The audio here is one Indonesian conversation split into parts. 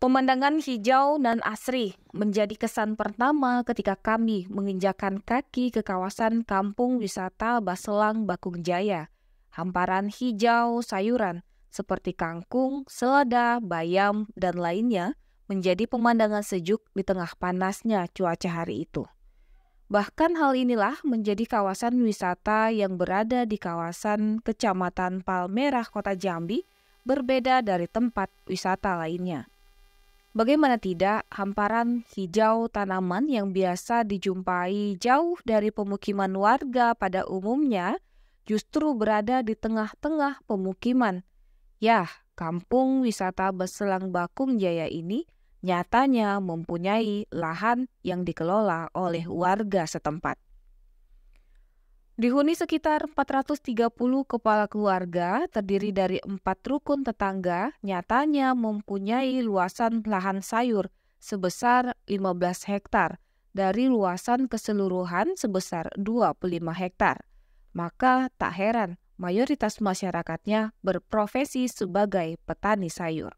Pemandangan hijau dan asri menjadi kesan pertama ketika kami menginjakan kaki ke kawasan kampung wisata Baselang Bakung Jaya. Hamparan hijau sayuran seperti kangkung, selada, bayam, dan lainnya menjadi pemandangan sejuk di tengah panasnya cuaca hari itu. Bahkan hal inilah menjadi kawasan wisata yang berada di kawasan Kecamatan Palmerah, Kota Jambi, berbeda dari tempat wisata lainnya. Bagaimana tidak, hamparan hijau tanaman yang biasa dijumpai jauh dari pemukiman warga pada umumnya justru berada di tengah-tengah pemukiman. Yah, kampung wisata Beselang Bakung Jaya ini nyatanya mempunyai lahan yang dikelola oleh warga setempat. Dihuni sekitar 430 kepala keluarga terdiri dari empat rukun tetangga nyatanya mempunyai luasan lahan sayur sebesar 15 hektar dari luasan keseluruhan sebesar 25 hektar. Maka tak heran mayoritas masyarakatnya berprofesi sebagai petani sayur.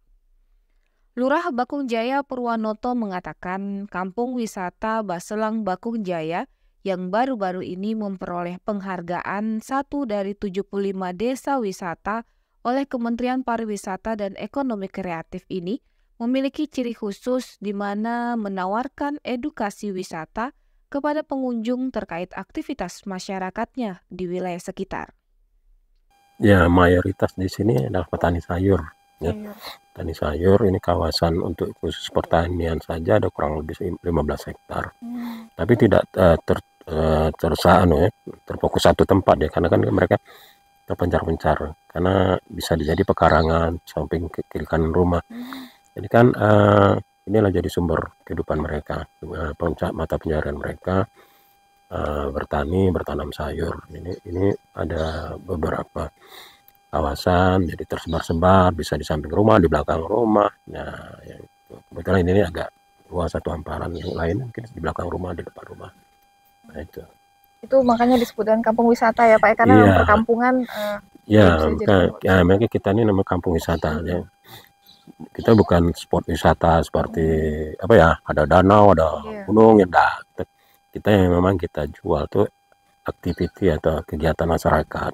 Lurah Bakung Jaya Purwanoto mengatakan kampung wisata Baselang Bakung Jaya – yang baru-baru ini memperoleh penghargaan satu dari 75 desa wisata oleh Kementerian Pariwisata dan Ekonomi Kreatif ini memiliki ciri khusus di mana menawarkan edukasi wisata kepada pengunjung terkait aktivitas masyarakatnya di wilayah sekitar. Ya, mayoritas di sini adalah petani sayur. Ya. Petani sayur ini kawasan untuk khusus pertanian saja ada kurang lebih 15 hektar. Hmm. Tapi tidak uh, ter, Eh, terus anu ya, terfokus satu tempat ya karena kan mereka terpencar-pencar karena bisa jadi pekarangan samping kiri kanan rumah hmm. jadi kan uh, inilah jadi sumber kehidupan mereka uh, mata pencarian mereka uh, bertani bertanam sayur ini ini ada beberapa kawasan jadi tersebar-sebar bisa di samping rumah di belakang rumah nah yang kebetulan ini agak luas satu hamparan yang lain mungkin di belakang rumah di depan rumah itu. Itu makanya disebut dengan kampung wisata ya Pak, ya, karena yeah. Iya. perkampungan. Uh, ya, yeah, ya, makanya kita ini nama kampung wisata. Ya. Kita bukan spot wisata seperti hmm. apa ya, ada danau, ada yeah. gunung, ya. enggak. kita yang memang kita jual tuh aktiviti atau kegiatan masyarakat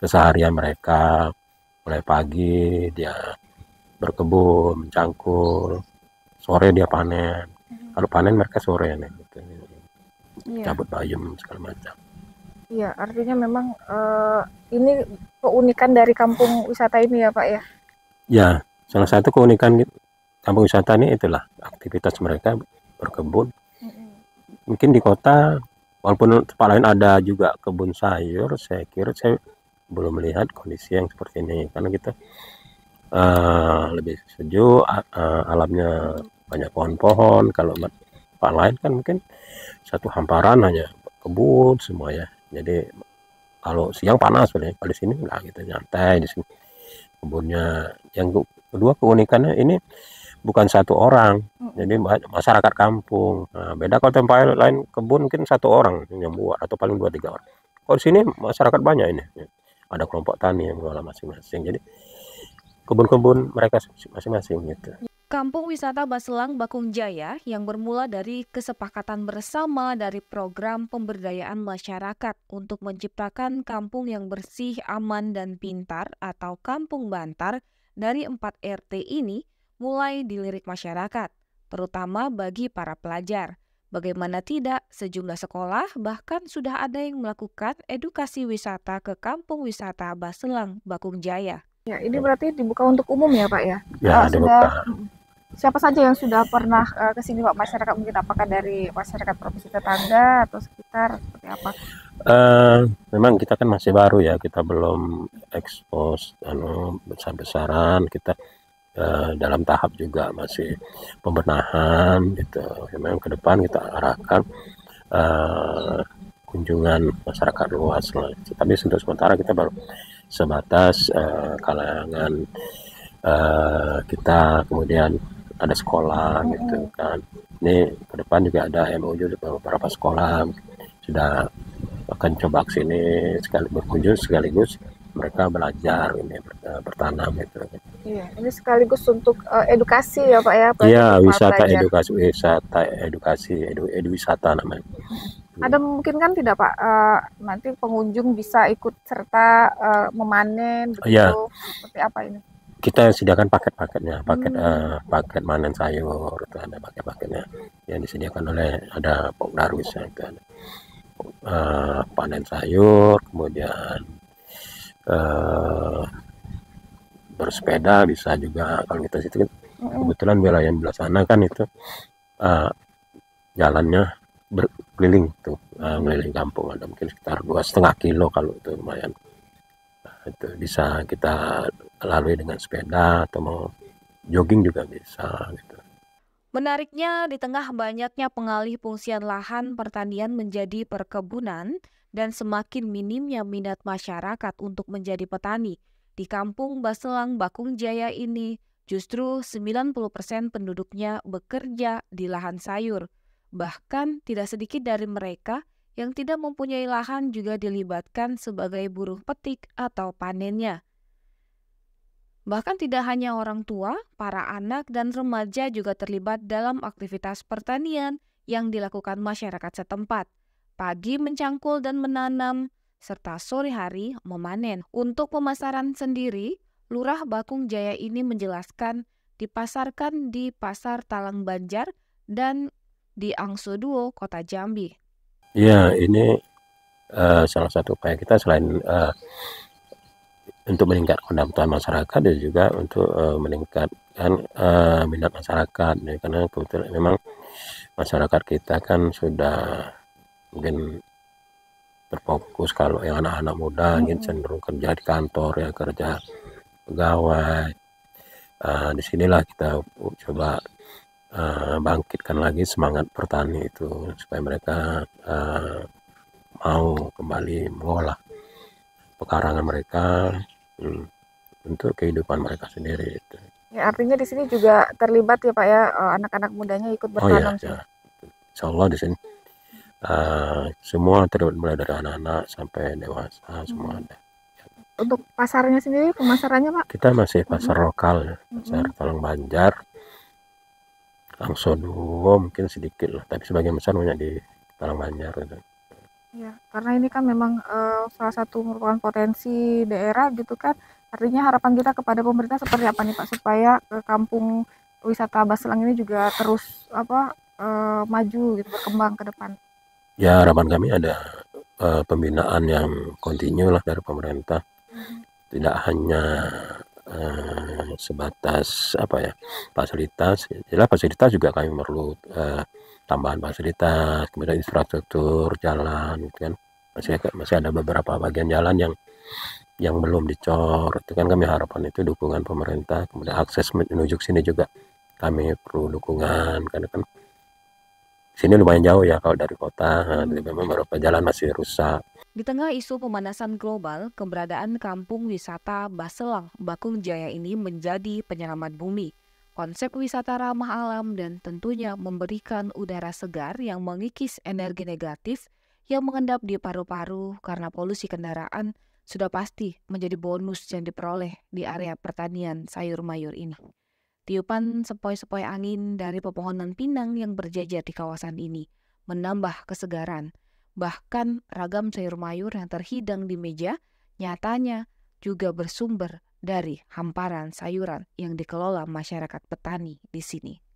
keseharian mereka mulai pagi dia berkebun mencangkul sore dia panen mm-hmm. kalau panen mereka sore nih gitu yeah. cabut bayam segala macam. Iya, artinya memang uh, ini keunikan dari kampung wisata ini ya Pak ya? Ya, salah satu keunikan kampung wisata ini itulah aktivitas mereka berkebun. Mm -hmm. Mungkin di kota, walaupun tempat lain ada juga kebun sayur, saya kira saya belum melihat kondisi yang seperti ini. Karena kita uh, lebih sejuk, uh, alamnya banyak pohon-pohon. Kalau tempat lain kan mungkin satu hamparan hanya kebun semua ya jadi kalau siang panas boleh kalau sini enggak kita gitu, nyantai di sini kebunnya yang kedua keunikannya ini bukan satu orang jadi masyarakat kampung nah, beda kalau tempat lain kebun mungkin satu orang yang buat atau paling dua tiga orang kalau di sini masyarakat banyak ini ada kelompok tani yang mengelola masing-masing jadi kebun-kebun mereka masing-masing gitu Kampung Wisata Baselang Bakung Jaya yang bermula dari kesepakatan bersama dari program pemberdayaan masyarakat untuk menciptakan kampung yang bersih, aman, dan pintar atau kampung bantar dari 4 RT ini mulai dilirik masyarakat, terutama bagi para pelajar. Bagaimana tidak, sejumlah sekolah bahkan sudah ada yang melakukan edukasi wisata ke Kampung Wisata Baselang Bakung Jaya. Ya, ini berarti dibuka untuk umum ya Pak ya? Ya, ah, dibuka. Sudah siapa saja yang sudah pernah uh, ke sini Pak masyarakat mungkin apakah dari masyarakat provinsi tetangga atau sekitar seperti apa? Uh, memang kita kan masih baru ya kita belum ekspos anu besar-besaran kita uh, dalam tahap juga masih pembenahan gitu. Memang ke depan kita arahkan uh, kunjungan masyarakat luas lah. Tapi untuk sementara kita baru sebatas uh, kalangan uh, kita kemudian ada sekolah gitu oh. kan ini ke depan juga ada MOU beberapa sekolah sudah akan coba ke sini sekali berkunjung sekaligus mereka belajar ini e, bertanam gitu. Iya, ini sekaligus untuk uh, edukasi ya Pak ya. iya, wisata belajar. edukasi, wisata edukasi, edu, edu wisata namanya. Hmm. Ada mungkin kan tidak Pak uh, nanti pengunjung bisa ikut serta uh, memanen begitu iya. Gitu? seperti apa ini? kita sediakan paket-paketnya, paket uh, paket panen sayur itu ada paket-paketnya yang disediakan oleh ada Pak Darwis ya, itu uh, panen sayur, kemudian uh, bersepeda bisa juga kalau kita situ kan hmm. kebetulan wilayah belah sana kan itu uh, jalannya berkeliling tuh uh, kampung ada mungkin sekitar dua setengah kilo kalau itu lumayan nah, itu bisa kita lalui dengan sepeda atau mau jogging juga bisa gitu. Menariknya, di tengah banyaknya pengalih fungsian lahan pertanian menjadi perkebunan dan semakin minimnya minat masyarakat untuk menjadi petani, di kampung Baselang Bakung Jaya ini justru 90% persen penduduknya bekerja di lahan sayur. Bahkan tidak sedikit dari mereka yang tidak mempunyai lahan juga dilibatkan sebagai buruh petik atau panennya. Bahkan tidak hanya orang tua, para anak dan remaja juga terlibat dalam aktivitas pertanian yang dilakukan masyarakat setempat. Pagi mencangkul dan menanam, serta sore hari memanen. Untuk pemasaran sendiri, Lurah Bakung Jaya ini menjelaskan dipasarkan di Pasar Talang Banjar dan di Duo, Kota Jambi. Ya, ini uh, salah satu upaya kita selain uh, untuk meningkatkan pendapatan masyarakat dan juga untuk uh, meningkatkan uh, minat masyarakat ya, karena kebetulan memang masyarakat kita kan sudah mungkin terfokus kalau yang anak-anak muda hmm. cenderung kerja di kantor ya kerja pegawai uh, eh, disinilah kita coba uh, bangkitkan lagi semangat pertani itu supaya mereka uh, mau kembali mengolah pekarangan mereka Hmm. untuk kehidupan mereka sendiri itu. Ya artinya di sini juga terlibat ya pak ya e, anak-anak mudanya ikut bertanam. Oh iya, ya. Insya Allah di sini uh, semua terlibat mulai dari anak-anak sampai dewasa hmm. semua ada. Untuk pasarnya sendiri pemasarannya pak? Kita masih pasar hmm. lokal hmm. pasar hmm. Tolong Banjar, Langsodo oh, mungkin sedikit lah, tapi sebagian besar banyak di Talang Banjar gitu. Ya, karena ini kan memang eh, salah satu merupakan potensi daerah gitu kan. Artinya harapan kita kepada pemerintah seperti apa nih Pak supaya ke eh, kampung wisata Baselang ini juga terus apa eh, maju gitu berkembang ke depan? Ya harapan kami ada pembinaan yang kontinu lah dari pemerintah. -hmm. Tidak hanya Eh, sebatas apa ya fasilitas jelas fasilitas juga kami perlu uh, tambahan fasilitas kemudian infrastruktur jalan gitu kan masih masih ada beberapa bagian jalan yang yang belum dicor itu kan kami harapan itu dukungan pemerintah kemudian akses menuju sini juga kami perlu dukungan karena kan sini lumayan jauh ya kalau dari kota nah, memang beberapa jalan masih rusak di tengah isu pemanasan global, keberadaan kampung wisata Baselang Bakung Jaya ini menjadi penyelamat bumi. Konsep wisata ramah alam dan tentunya memberikan udara segar yang mengikis energi negatif yang mengendap di paru-paru karena polusi kendaraan sudah pasti menjadi bonus yang diperoleh di area pertanian sayur mayur ini. Tiupan sepoi-sepoi angin dari pepohonan pinang yang berjejer di kawasan ini menambah kesegaran bahkan ragam sayur mayur yang terhidang di meja nyatanya juga bersumber dari hamparan sayuran yang dikelola masyarakat petani di sini.